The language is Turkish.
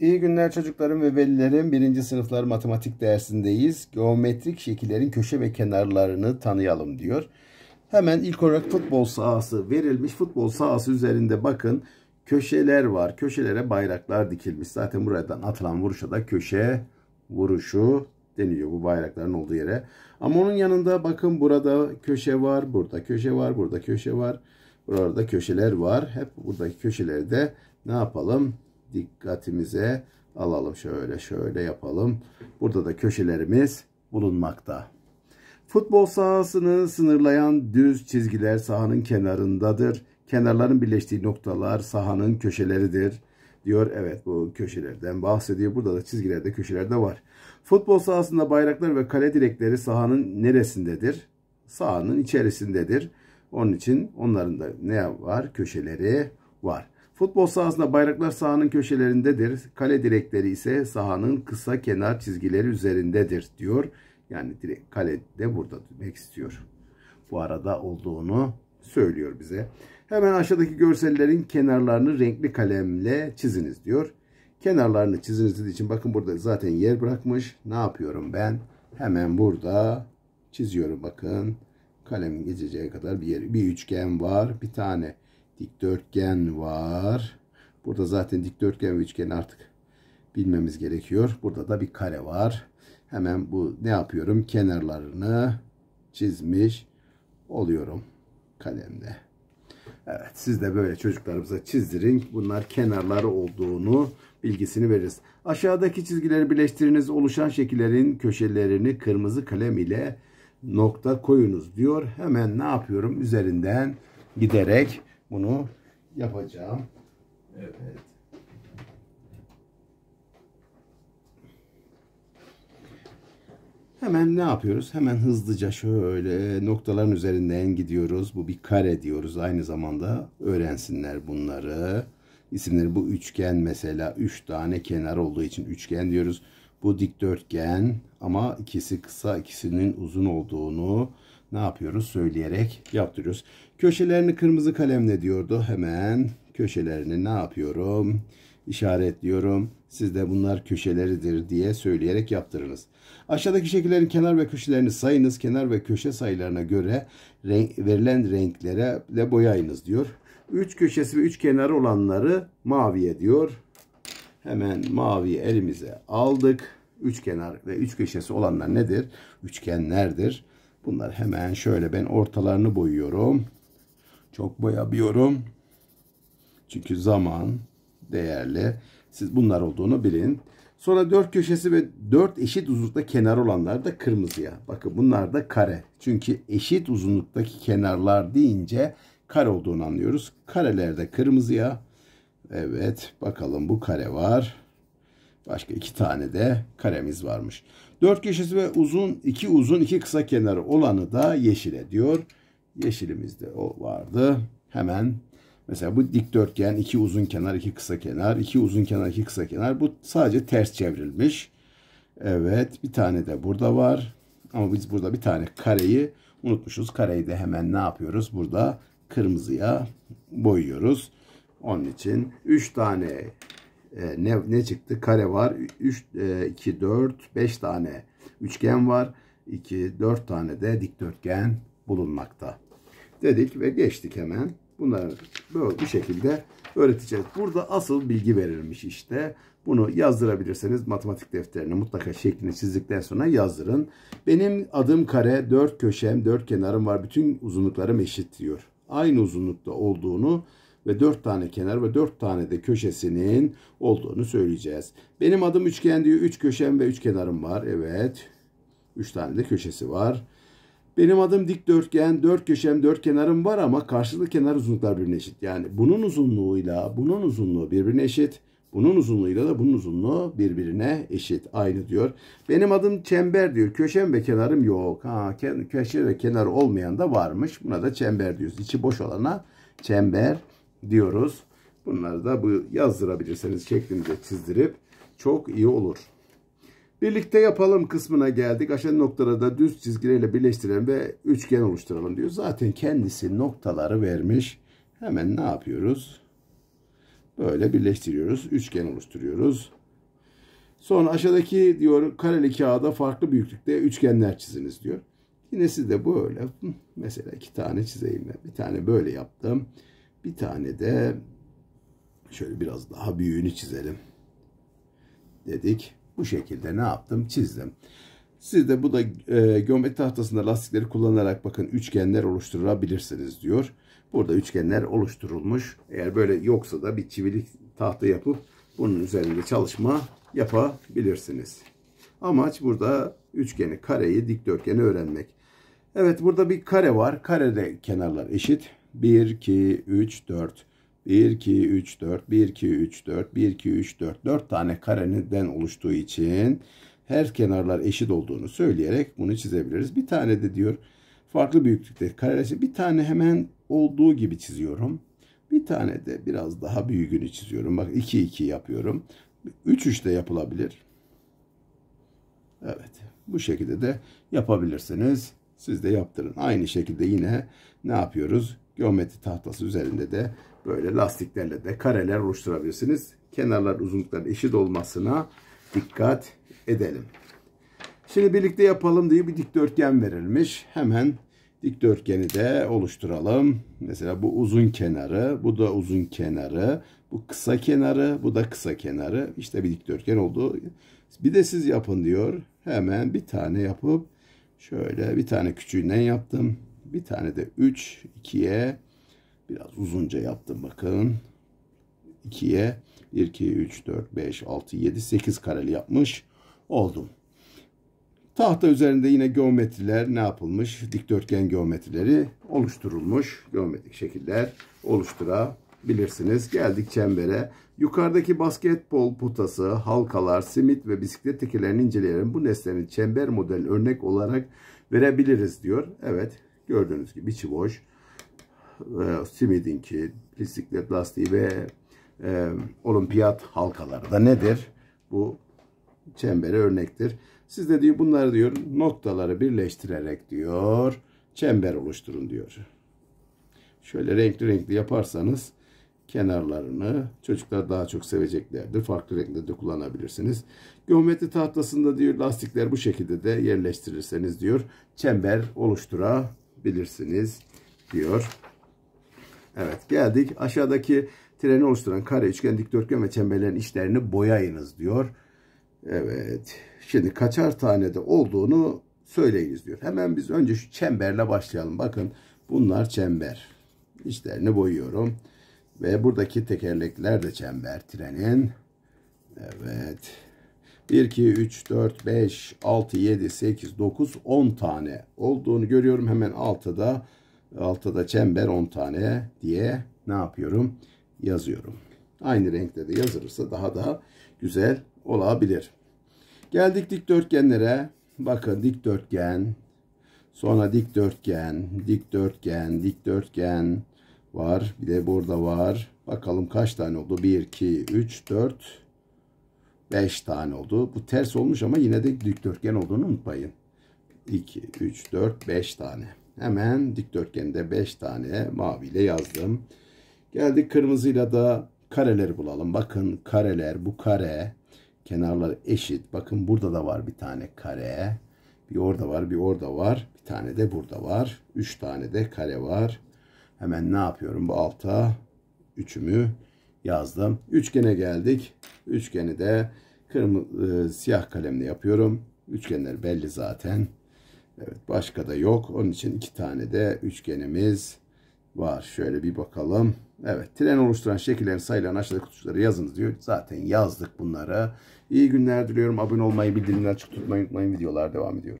İyi günler çocuklarım ve velilerim. Birinci sınıflar matematik dersindeyiz. Geometrik şekillerin köşe ve kenarlarını tanıyalım diyor. Hemen ilk olarak futbol sahası verilmiş. Futbol sahası üzerinde bakın köşeler var. Köşelere bayraklar dikilmiş. Zaten buradan atılan vuruşa da köşe vuruşu deniliyor bu bayrakların olduğu yere. Ama onun yanında bakın burada köşe var, burada köşe var, burada köşe var. Burada köşeler var. Hep buradaki köşelerde ne yapalım? dikkatimize alalım. Şöyle şöyle yapalım. Burada da köşelerimiz bulunmakta. Futbol sahasını sınırlayan düz çizgiler sahanın kenarındadır. Kenarların birleştiği noktalar sahanın köşeleridir diyor. Evet bu köşelerden bahsediyor. Burada da çizgilerde köşelerde var. Futbol sahasında bayraklar ve kale direkleri sahanın neresindedir? Sahanın içerisindedir. Onun için onların da ne var? Köşeleri var. Futbol sahasında bayraklar sahanın köşelerindedir. Kale direkleri ise sahanın kısa kenar çizgileri üzerindedir diyor. Yani direkt kale de burada demek istiyor. Bu arada olduğunu söylüyor bize. Hemen aşağıdaki görsellerin kenarlarını renkli kalemle çiziniz diyor. Kenarlarını çiziniz dediği için bakın burada zaten yer bırakmış. Ne yapıyorum ben? Hemen burada çiziyorum bakın. Kalemin geçeceği kadar bir yer, bir üçgen var. Bir tane dikdörtgen var. Burada zaten dikdörtgen ve üçgen artık bilmemiz gerekiyor. Burada da bir kare var. Hemen bu ne yapıyorum? Kenarlarını çizmiş oluyorum kalemle. Evet siz de böyle çocuklarımıza çizdirin. Bunlar kenarları olduğunu bilgisini veririz. Aşağıdaki çizgileri birleştiriniz. Oluşan şekillerin köşelerini kırmızı kalem ile nokta koyunuz diyor. Hemen ne yapıyorum? Üzerinden giderek bunu yapacağım. Evet. Hemen ne yapıyoruz? Hemen hızlıca şöyle noktaların üzerinden gidiyoruz. Bu bir kare diyoruz. Aynı zamanda öğrensinler bunları. İsimleri bu üçgen mesela. Üç tane kenar olduğu için üçgen diyoruz. Bu dikdörtgen ama ikisi kısa ikisinin uzun olduğunu ne yapıyoruz? Söyleyerek yaptırıyoruz. Köşelerini kırmızı kalemle diyordu. Hemen köşelerini ne yapıyorum? işaretliyorum. Siz de bunlar köşeleridir diye söyleyerek yaptırınız. Aşağıdaki şekillerin kenar ve köşelerini sayınız. Kenar ve köşe sayılarına göre renk, verilen renklere de boyayınız diyor. Üç köşesi ve üç kenarı olanları maviye diyor. Hemen mavi elimize aldık. Üç kenar ve üç köşesi olanlar nedir? Üçgenlerdir. Bunlar hemen şöyle ben ortalarını boyuyorum. Çok boyabiliyorum Çünkü zaman değerli. Siz bunlar olduğunu bilin. Sonra dört köşesi ve dört eşit uzunlukta kenar olanlar da kırmızıya. Bakın bunlar da kare. Çünkü eşit uzunluktaki kenarlar deyince kare olduğunu anlıyoruz. Karelerde kırmızıya. Evet bakalım bu kare var. Başka iki tane de karemiz varmış. Dört köşesi ve uzun, iki uzun, iki kısa kenarı olanı da yeşile diyor. de o vardı. Hemen mesela bu dikdörtgen iki uzun kenar, iki kısa kenar, iki uzun kenar, iki kısa kenar. Bu sadece ters çevrilmiş. Evet bir tane de burada var. Ama biz burada bir tane kareyi unutmuşuz. Kareyi de hemen ne yapıyoruz? Burada kırmızıya boyuyoruz. Onun için 3 tane e, ne, ne çıktı? Kare var. 3, 2, 4, 5 tane üçgen var. 2, 4 tane de dikdörtgen bulunmakta. Dedik ve geçtik hemen. Bunları böyle bu şekilde öğreteceğiz. Burada asıl bilgi verilmiş işte. Bunu yazdırabilirseniz matematik defterine mutlaka şeklini çizdikten sonra yazdırın. Benim adım kare, dört köşem, dört kenarım var. Bütün uzunluklarım eşit diyor. Aynı uzunlukta olduğunu ve 4 tane kenar ve 4 tane de köşesinin olduğunu söyleyeceğiz. Benim adım üçgen diyor. 3 üç köşem ve 3 kenarım var. Evet. 3 tane de köşesi var. Benim adım dikdörtgen, dört köşem, dört kenarım var ama karşılıklı kenar uzunluklar birbirine eşit. Yani bunun uzunluğuyla bunun uzunluğu birbirine eşit. Bunun uzunluğuyla da bunun uzunluğu birbirine eşit. Aynı diyor. Benim adım çember diyor. Köşem ve kenarım yok. Ha, köşe ve kenar olmayan da varmış. Buna da çember diyoruz. İçi boş olana çember diyoruz. Bunları da bu yazdırabilirseniz şeklinde çizdirip çok iyi olur. Birlikte yapalım kısmına geldik. Aşağı noktada da düz çizgilerle birleştirelim ve üçgen oluşturalım diyor. Zaten kendisi noktaları vermiş. Hemen ne yapıyoruz? Böyle birleştiriyoruz. Üçgen oluşturuyoruz. Sonra aşağıdaki diyor kareli kağıda farklı büyüklükte üçgenler çiziniz diyor. Yine siz de böyle mesela iki tane çizeyim ben. Bir tane böyle yaptım. Bir tane de şöyle biraz daha büyüğünü çizelim dedik. Bu şekilde ne yaptım? Çizdim. Siz de bu da e, geometri tahtasında lastikleri kullanarak bakın üçgenler oluşturabilirsiniz diyor. Burada üçgenler oluşturulmuş. Eğer böyle yoksa da bir çivilik tahta yapıp bunun üzerinde çalışma yapabilirsiniz. Amaç burada üçgeni, kareyi, dikdörtgeni öğrenmek. Evet burada bir kare var. Karede kenarlar eşit. 1, 2, 3, 4. 1, 2, 3, 4, 1, 2, 3, 4, 1, 2, 3, 4. 4 tane karenin oluştuğu için her kenarlar eşit olduğunu söyleyerek bunu çizebiliriz. Bir tane de diyor farklı büyüklükte karesi bir tane hemen olduğu gibi çiziyorum. Bir tane de biraz daha büyüğünü çiziyorum. Bak 2 2 yapıyorum. 3 3 de yapılabilir. Evet. Bu şekilde de yapabilirsiniz. Siz de yaptırın. Aynı şekilde yine ne yapıyoruz? geometri tahtası üzerinde de böyle lastiklerle de kareler oluşturabilirsiniz. Kenarlar uzunlukların eşit olmasına dikkat edelim. Şimdi birlikte yapalım diye bir dikdörtgen verilmiş. Hemen dikdörtgeni de oluşturalım. Mesela bu uzun kenarı, bu da uzun kenarı, bu kısa kenarı, bu da kısa kenarı. İşte bir dikdörtgen oldu. Bir de siz yapın diyor. Hemen bir tane yapıp şöyle bir tane küçüğünden yaptım. Bir tane de 3, 2'ye biraz uzunca yaptım bakın. 2'ye 1, 2, 3, 4, 5, 6, 7, 8 kareli yapmış oldum. Tahta üzerinde yine geometriler ne yapılmış? Dikdörtgen geometrileri oluşturulmuş. Geometrik şekiller oluşturabilirsiniz. Geldik çembere. Yukarıdaki basketbol putası, halkalar, simit ve bisiklet tekerlerini inceleyelim. Bu nesnenin çember model örnek olarak verebiliriz diyor. Evet Gördüğünüz gibi içi boş. E, ee, simidinki, bisiklet lastiği ve e, olimpiyat halkaları da nedir? Bu çembere örnektir. Siz de diyor bunları diyor noktaları birleştirerek diyor çember oluşturun diyor. Şöyle renkli renkli yaparsanız kenarlarını çocuklar daha çok seveceklerdir. Farklı de kullanabilirsiniz. Geometri tahtasında diyor lastikler bu şekilde de yerleştirirseniz diyor çember oluşturabilirsiniz bilirsiniz diyor. Evet geldik aşağıdaki treni oluşturan kare, üçgen, dikdörtgen ve çemberlerin içlerini boyayınız diyor. Evet şimdi kaçar tane de olduğunu söyleyiniz diyor. Hemen biz önce şu çemberle başlayalım. Bakın bunlar çember. İçlerini boyuyorum. Ve buradaki tekerlekler de çember trenin. Evet. 1, 2, 3, 4, 5, 6, 7, 8, 9, 10 tane olduğunu görüyorum. Hemen altta da, çember 10 tane diye ne yapıyorum? Yazıyorum. Aynı renkte de yazılırsa daha da güzel olabilir. Geldik dikdörtgenlere. Bakın dikdörtgen, sonra dikdörtgen, dikdörtgen, dikdörtgen var. Bir de burada var. Bakalım kaç tane oldu? 1, 2, 3, 4, 5 tane oldu. Bu ters olmuş ama yine de dikdörtgen olduğunu unutmayın. 2, 3, 4, 5 tane. Hemen dikdörtgende 5 tane maviyle yazdım. Geldik kırmızıyla da kareleri bulalım. Bakın kareler bu kare. Kenarları eşit. Bakın burada da var bir tane kare. Bir orada var, bir orada var. Bir tane de burada var. 3 tane de kare var. Hemen ne yapıyorum? Bu alta üçümü yazdım. Üçgene geldik. Üçgeni de kırmızı e, siyah kalemle yapıyorum. Üçgenler belli zaten. Evet başka da yok. Onun için iki tane de üçgenimiz var. Şöyle bir bakalım. Evet tren oluşturan şekillerin sayılan aşağıdaki kutucuları yazınız diyor. Zaten yazdık bunlara. İyi günler diliyorum. Abone olmayı, bildirimleri açık tutmayı unutmayın. Videolar devam ediyor.